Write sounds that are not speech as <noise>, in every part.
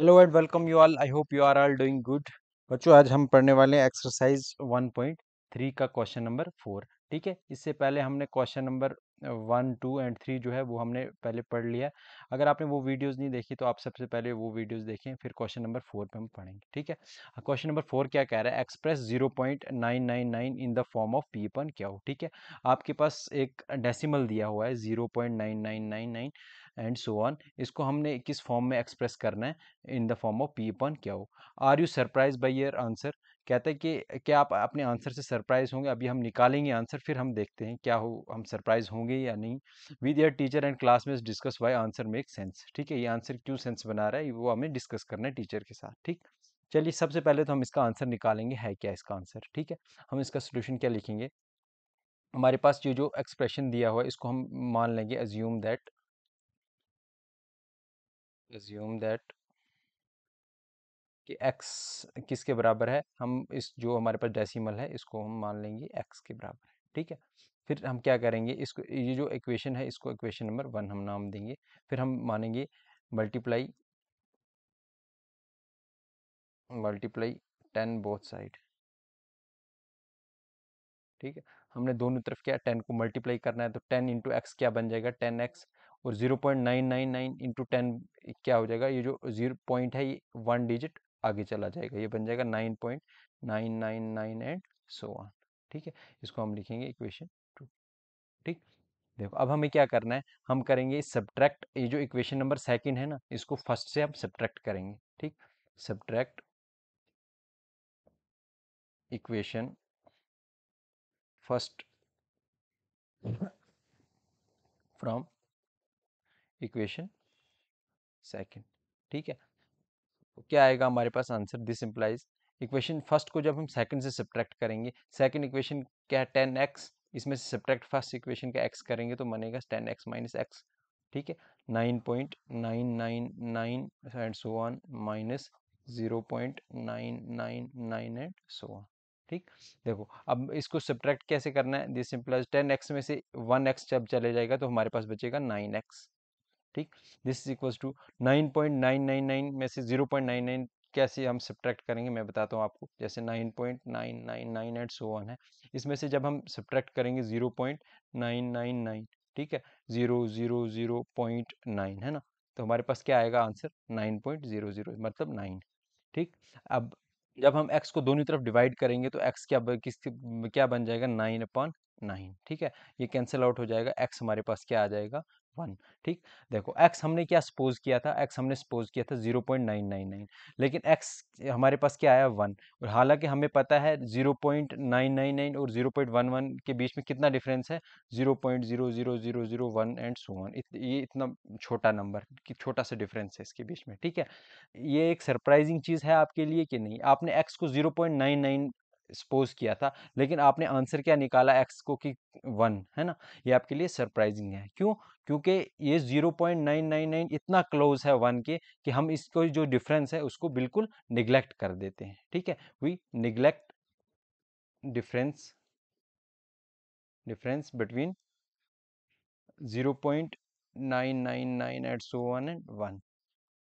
hello and welcome you all I hope you are all doing good बच्चों आज हम पढ़ने वाले हैं एक्सरसाइज 1.3 का क्वेश्चन नंबर फोर ठीक है इससे पहले हमने question number one two and three जो है वो हमने पहले पढ़ लिया अगर आपने वो वीडियोस नहीं देखी तो आप सबसे पहले वो वीडियोस देखें फिर क्वेश्चन नंबर फोर पे हम पढ़ेंगे ठीक है क्वेश्चन नंबर फोर क्या कह रहा है express zero point nine nine nine in the form of p upon क्या हो ठीक है आपके पास एक डेसिमल दिया हुआ है zero point nine nine nine nine and so on इसको हमने किस फॉर्म में एक्सप्रेस करना है in the form of p upon क्या हो are you surprise by your answer कहते हैं कि क्या आप अपने आंसर से सरप्राइज होंगे अभी हम निकालेंगे आंसर फिर हम देखते हैं क्या हो हम सरप्राइज होंगे या नहीं with your teacher and class में discuss why answer make sense ठीक है ये आंसर क्यों सेंस बना रहा है वो हमें डिस्कस करना है टीचर के साथ ठीक चलिए सबसे पहले तो हम इसका आंसर निकालेंगे है क्या इसका आंसर ठीक है हम इसका सोल्यूशन क्या लिखेंगे हमारे पास ये जो एक्सप्रेशन दिया हुआ है इसको हम मान लेंगे एज्यूम दैट assume that कि x किसके बराबर है हम इस जो हमारे पास डेसिमल है इसको हम मान लेंगे x के बराबर है ठीक है फिर हम क्या करेंगे इसको ये जो इक्वेशन है इसको इक्वेशन नंबर वन हम नाम देंगे फिर हम मानेंगे multiply multiply ten both side ठीक है हमने दोनों तरफ क्या टेन को मल्टीप्लाई करना है तो टेन इंटू एक्स क्या बन जाएगा टेन एक्स और zero point nine nine nine into ten क्या हो जाएगा ये जो जीरो पॉइंट है ये वन डिजिट आगे चला जाएगा ये बन जाएगा nine point nine nine nine and so on ठीक है इसको हम लिखेंगे इक्वेशन टू ठीक देखो अब हमें क्या करना है हम करेंगे सब्ट्रैक्ट ये जो इक्वेशन नंबर सेकेंड है ना इसको फर्स्ट से हम सब्ट्रैक्ट करेंगे ठीक subtract equation first from equation second ठीक है तो क्या आएगा हमारे पास answer this implies equation first को जब हम सेकंड से सब्ट्रैक्ट करेंगे सेकंड इक्वेशन क्या है टेन एक्स इसमें से सब्ट्रैक्ट फर्स्ट इक्वेशन का एक्स करेंगे तो बनेगा टेन एक्स माइनस एक्स ठीक है nine point nine nine nine and so on minus zero point nine nine nine and so on ठीक देखो अब इसको सब्ट्रैक्ट कैसे करना है दिस इम्प्लाइज टेन एक्स में से वन एक्स जब चले जाएगा तो हमारे पास बचेगा नाइन एक्स ठीक this is equal to nine point nine nine nine में से जीरो पॉइंट नाइन नाइन कैसे हम सब्ट्रैक्ट करेंगे मैं बताता हूँ आपको जैसे nine point nine nine nine and so on है इसमें से जब हम सब्ट्रैक्ट करेंगे zero point nine nine nine ठीक है zero zero zero point nine है ना तो हमारे पास क्या आएगा answer nine point zero zero मतलब नाइन ठीक अब जब हम x को दोनों तरफ डिवाइड करेंगे तो x क्या किस क्या बन जाएगा नाइन अपॉन नाइन ठीक है ये कैंसिल आउट हो जाएगा x हमारे पास क्या आ जाएगा वन ठीक देखो एक्स हमने क्या सपोज किया था एक्स हमने सपोज किया था zero point nine nine nine लेकिन एक्स हमारे पास क्या आया वन और हालांकि हमें पता है zero point nine nine nine और जीरो पॉइंट वन वन के बीच में कितना डिफरेंस है zero point zero zero zero zero one and so on ये इतना छोटा नंबर छोटा सा डिफरेंस है इसके बीच में ठीक है ये एक सरप्राइजिंग चीज़ है आपके लिए कि नहीं आपने एक्स को zero point nine nine suppose किया था लेकिन आपने आंसर क्या निकाला एक्स को कि वन है ना ये आपके लिए सरप्राइजिंग है क्यों क्योंकि ये 0.999 इतना क्लोज है वन के कि हम इसको जो डिफरेंस है उसको बिल्कुल निग्लेक्ट कर देते हैं ठीक है we neglect difference difference between 0.999 and so on and one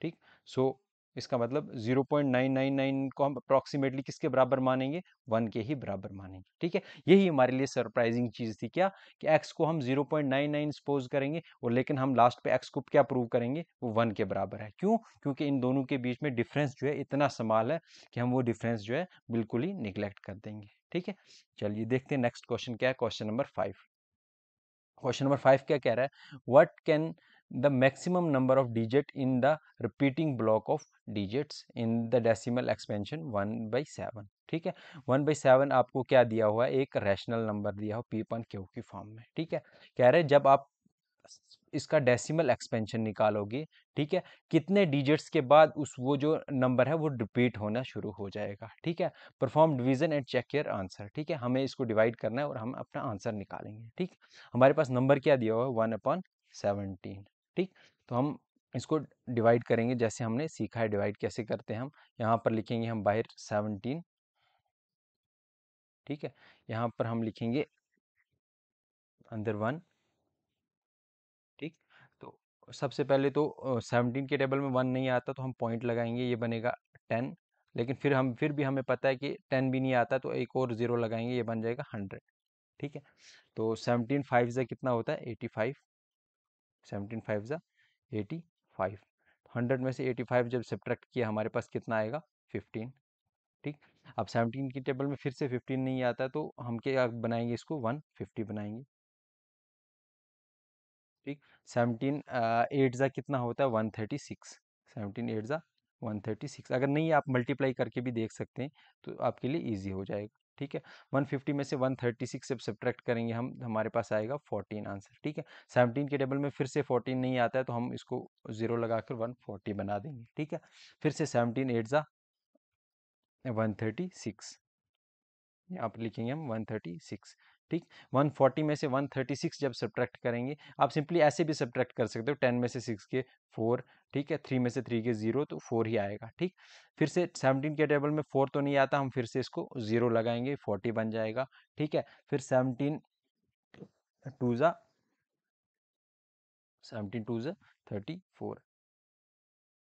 ठीक सो so, इसका मतलब 0.999 को हम अप्रॉक्सीमेटली किसके बराबर मानेंगे वन के ही बराबर मानेंगे ठीक है यही हमारे लिए सरप्राइजिंग चीज़ थी क्या कि एक्स को हम 0.99 सपोज करेंगे और लेकिन हम लास्ट पे एक्स को क्या प्रूव करेंगे वो वन के बराबर है क्यों क्योंकि इन दोनों के बीच में डिफरेंस जो है इतना समाल है कि हम वो डिफरेंस जो है बिल्कुल ही निगलेक्ट कर देंगे ठीक है चलिए देखते हैं नेक्स्ट क्वेश्चन क्या है question number five question number five क्या कह रहा है what can the maximum number of digit in the repeating block of digits in the decimal expansion one by seven ठीक है वन बाई सेवन आपको क्या दिया हुआ है एक रैशनल नंबर दिया हो पी पन क्यू की फॉर्म में ठीक है कह रहे जब आप इसका डेसिमल एक्सपेंशन निकालोगे ठीक है कितने डिजिट्स के बाद उस वो जो नंबर है वो रिपीट होना शुरू हो जाएगा ठीक है perform division and check your answer ठीक है हमें इसको डिवाइड करना है और हम अपना आंसर निकालेंगे ठीक हमारे पास नंबर क्या दिया हुआ है वन अपॉन सेवनटीन ठीक तो हम इसको डिवाइड करेंगे जैसे हमने सीखा है डिवाइड कैसे करते हैं हम यहाँ पर लिखेंगे हम बाहर सेवनटीन ठीक है यहाँ पर हम लिखेंगे अंदर वन ठीक तो सबसे पहले तो सेवनटीन के टेबल में वन नहीं आता तो हम पॉइंट लगाएंगे ये बनेगा टेन लेकिन फिर हम फिर भी हमें पता है कि टेन भी नहीं आता तो एक और ज़ीरो लगाएंगे ये बन जाएगा हंड्रेड ठीक है तो सेवनटीन फाइव ज़ा कितना होता है एटी फाइव सेवनटीन फाइव ज़ा एटी फाइव हंड्रेड में से एटी फाइव जब सब्ट्रैक्ट किया हमारे पास कितना आएगा फिफ्टीन ठीक अब सेवनटीन की टेबल में फिर से फिफ्टीन नहीं आता तो हम क्या बनाएंगे इसको वन फिफ्टी बनाएंगे ठीक सेवनटीन एट ज़ा कितना होता है one thirty six seventeen eight ज़ा वन थर्टी सिक्स अगर नहीं आप मल्टीप्लाई करके भी देख सकते हैं तो आपके लिए ईजी हो जाएगा ठीक है 150 में से 136 जब सब्ट्रैक्ट करेंगे हम तो हमारे पास आएगा 14 आंसर ठीक है 17 के टेबल में फिर से 14 नहीं आता है तो हम इसको जीरो लगाकर 140 बना देंगे ठीक है फिर से 17 एट ज़ा वन थर्टी सिक्स यहाँ पर लिखेंगे हम वन थर्टी सिक्स ठीक 140 में से 136 जब सब्ट्रैक्ट करेंगे आप सिंपली ऐसे भी सब्ट्रैक्ट कर सकते हो 10 में से 6 के 4 ठीक है 3 में से 3 के 0 तो 4 ही आएगा ठीक फिर से 17 के टेबल में 4 तो नहीं आता हम फिर से इसको 0 लगाएंगे 40 बन जाएगा ठीक है फिर 17 टू ज़ा सेवनटीन टू ज़ा थर्टी फोर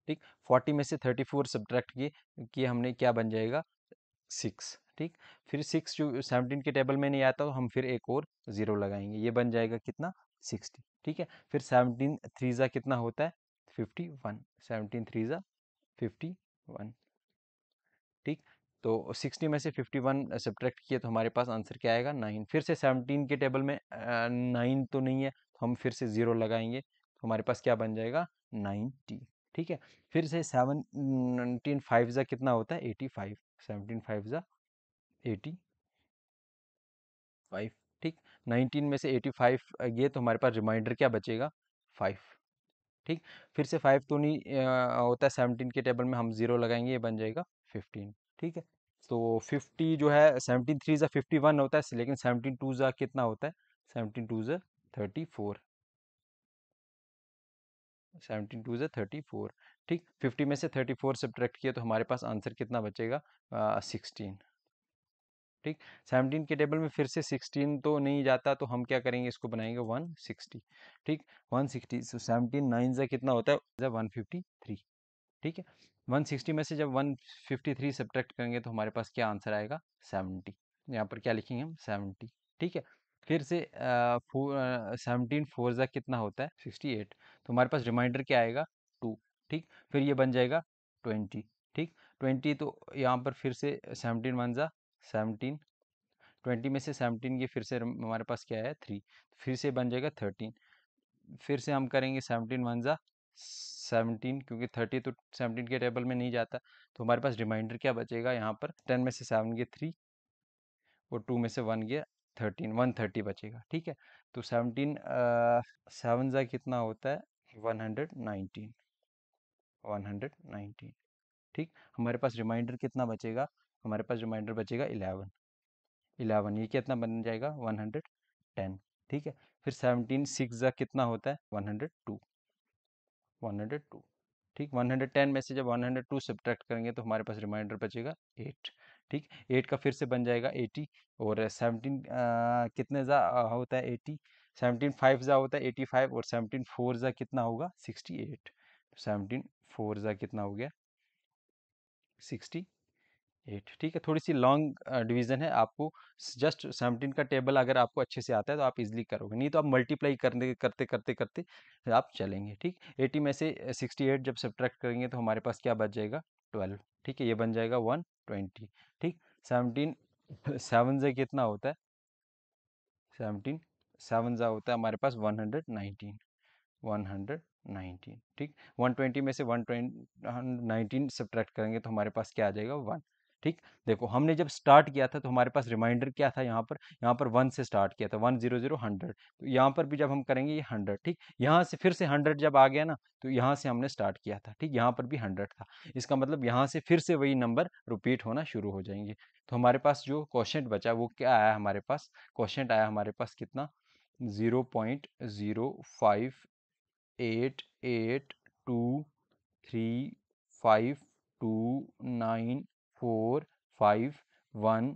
ठीक 40 में से 34 सब्ट्रैक्ट किए कि हमने क्या बन जाएगा सिक्स ठीक फिर सिक्स जो सेवनटीन के टेबल में नहीं आता तो हम फिर एक और ज़ीरो लगाएंगे ये बन जाएगा कितना सिक्सटी ठीक है फिर सेवनटीन थ्रीज़ा कितना होता है फिफ्टी वन सेवनटीन थ्रीज़ा फिफ्टी वन ठीक तो सिक्सटी में से फिफ्टी वन सब्ट्रैक्ट किए तो हमारे पास आंसर क्या आएगा नाइन फिर से सेवनटीन के टेबल में नाइन तो नहीं है तो हम फिर से ज़ीरो लगाएंगे तो हमारे पास क्या बन जाएगा नाइनटी ठीक है फिर से सेवनटीन फाइव ज़ा कितना होता है एटी फाइव सेवनटीन फाइव ज़ा एटी फाइव ठीक नाइनटीन में से एटी फाइव ये तो हमारे पास रिमाइंडर क्या बचेगा फाइव ठीक फिर से फाइव तो नहीं आ, होता है सेवनटीन के टेबल में हम जीरो लगाएंगे ये बन जाएगा फिफ्टीन ठीक है तो फिफ्टी जो है सेवनटीन थ्री जो फिफ्टी वन होता है लेकिन सेवनटीन टू जो कितना होता है सेवनटीन टू जो थर्टी फोर सेवनटीन टू जो थर्टी फोर ठीक फिफ्टी में से थर्टी फोर सब्ट्रैक्ट किया तो हमारे पास आंसर कितना बचेगा सिक्सटीन uh, ठीक सेवनटीन के टेबल में फिर से सिक्सटीन तो नहीं जाता तो हम क्या करेंगे इसको बनाएंगे वन सिक्सटी ठीक one sixty so seventeen nine ज़ा कितना होता है वन फिफ्टी थ्री ठीक है वन सिक्सटी में से जब वन फिफ्टी थ्री सब्ट्रैक्ट करेंगे तो हमारे पास क्या आंसर आएगा सेवनटी यहाँ पर क्या लिखेंगे हम सेवनटी ठीक है फिर से सेवनटीन फोर ज़ा कितना होता है सिक्सटी एट तो हमारे पास रिमाइंडर क्या आएगा टू ठीक फिर ये बन जाएगा ट्वेंटी ठीक ट्वेंटी तो यहाँ पर फिर से सेवनटीन वन ज़ा सेवनटीन ट्वेंटी में से सेवनटीन की फिर से हमारे पास क्या है थ्री फिर से बन जाएगा थर्टीन फिर से हम करेंगे सेवनटीन वन ज़ा सेवनटीन क्योंकि थर्टी तो सेवनटीन के टेबल में नहीं जाता तो हमारे पास रिमाइंडर क्या बचेगा यहाँ पर टेन में से सेवन गए थ्री और टू में से वन गए थर्टीन वन थर्टी बचेगा ठीक है तो सेवनटीन सेवन ज़ा कितना होता है one hundred nineteen one hundred nineteen ठीक हमारे पास रिमाइंडर कितना बचेगा हमारे पास रिमाइंडर बचेगा इलेवन इलेवन ये कितना बन जाएगा वन हंड्रेड टेन ठीक है फिर सेवनटीन सिक्स ज़ा कितना होता है one hundred two one hundred two ठीक वन हंड्रेड टेन में से जब वन हंड्रेड टू सब्ट्रैक्ट करेंगे तो हमारे पास रिमाइंडर बचेगा एट ठीक एट का फिर से बन जाएगा एटी और सेवनटीन कितने ज़ा होता है एटी सेवनटीन फाइव ज़ा होता है एटी फाइव और सेवनटीन फोर ज़ा कितना होगा सिक्सटी एट सेवनटीन फोर ज़ा कितना हो गया सिक्सटी एट ठीक है थोड़ी सी लॉन्ग डिवीजन है आपको जस्ट सेवनटीन का टेबल अगर आपको अच्छे से आता है तो आप इजीली करोगे नहीं तो आप मल्टीप्लाई करने करते करते करते आप चलेंगे ठीक एटी में से सिक्सटी एट जब सब्ट्रैक्ट करेंगे तो हमारे पास क्या बच जाएगा ट्वेल्व ठीक है ये बन जाएगा वन ट्वेंटी ठीक सेवनटीन <laughs> सेवन जे कितना होता है सेवनटीन सेवन ज़ा होता है हमारे पास one hundred nineteen one hundred nineteen ठीक वन ट्वेंटी में से वन नाइनटीन सब्ट्रैक्ट करेंगे तो हमारे पास क्या आ जाएगा वन ठीक देखो हमने जब स्टार्ट किया था तो हमारे पास रिमाइंडर क्या था यहाँ पर यहाँ पर वन से स्टार्ट किया था वन जीरो जीरो हंड्रेड तो यहाँ पर भी जब हम करेंगे ये हंड्रेड ठीक यहाँ से फिर से हंड्रेड जब आ गया ना तो यहाँ से हमने स्टार्ट किया था ठीक यहाँ पर भी हंड्रेड था इसका मतलब यहाँ से फिर से वही नंबर रिपीट होना शुरू हो जाएंगे तो हमारे पास जो क्वेश्चन बचा वो क्या आया हमारे पास क्वेश्चन आया हमारे पास कितना zero point zero five eight eight two three five two nine four five one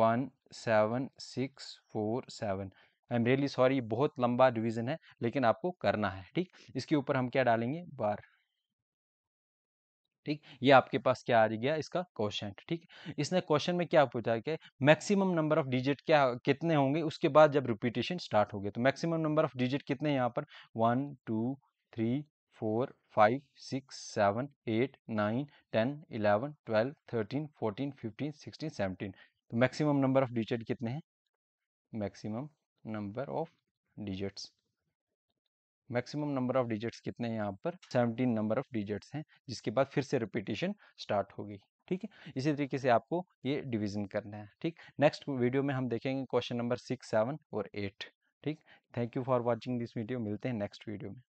one seven six four seven I am really sorry बहुत लंबा डिवीजन है लेकिन आपको करना है ठीक इसके ऊपर हम क्या डालेंगे बार ठीक ये आपके पास क्या आ गया इसका क्वेश्चन ठीक इसने क्वेश्चन में क्या पूछा कि मैक्सिमम नंबर ऑफ डिजिट क्या कितने होंगे उसके बाद जब रिपीटेशन स्टार्ट हो गया तो मैक्सिमम नंबर ऑफ डिजिट कितने यहाँ पर one two three four five six seven eight nine ten eleven twelve thirteen fourteen fifteen sixteen seventeen तो मैक्सिमम नंबर ऑफ डिजिट कितने हैं maximum number of digits maximum number of digits कितने हैं यहाँ पर 17 नंबर ऑफ डिजिट्स हैं जिसके बाद फिर से रिपीटेशन स्टार्ट होगी ठीक है इसी तरीके से आपको ये डिवीजन करना है ठीक नेक्स्ट वीडियो में हम देखेंगे क्वेश्चन नंबर सिक्स सेवन और एट ठीक thank you for watching this video मिलते हैं नेक्स्ट वीडियो में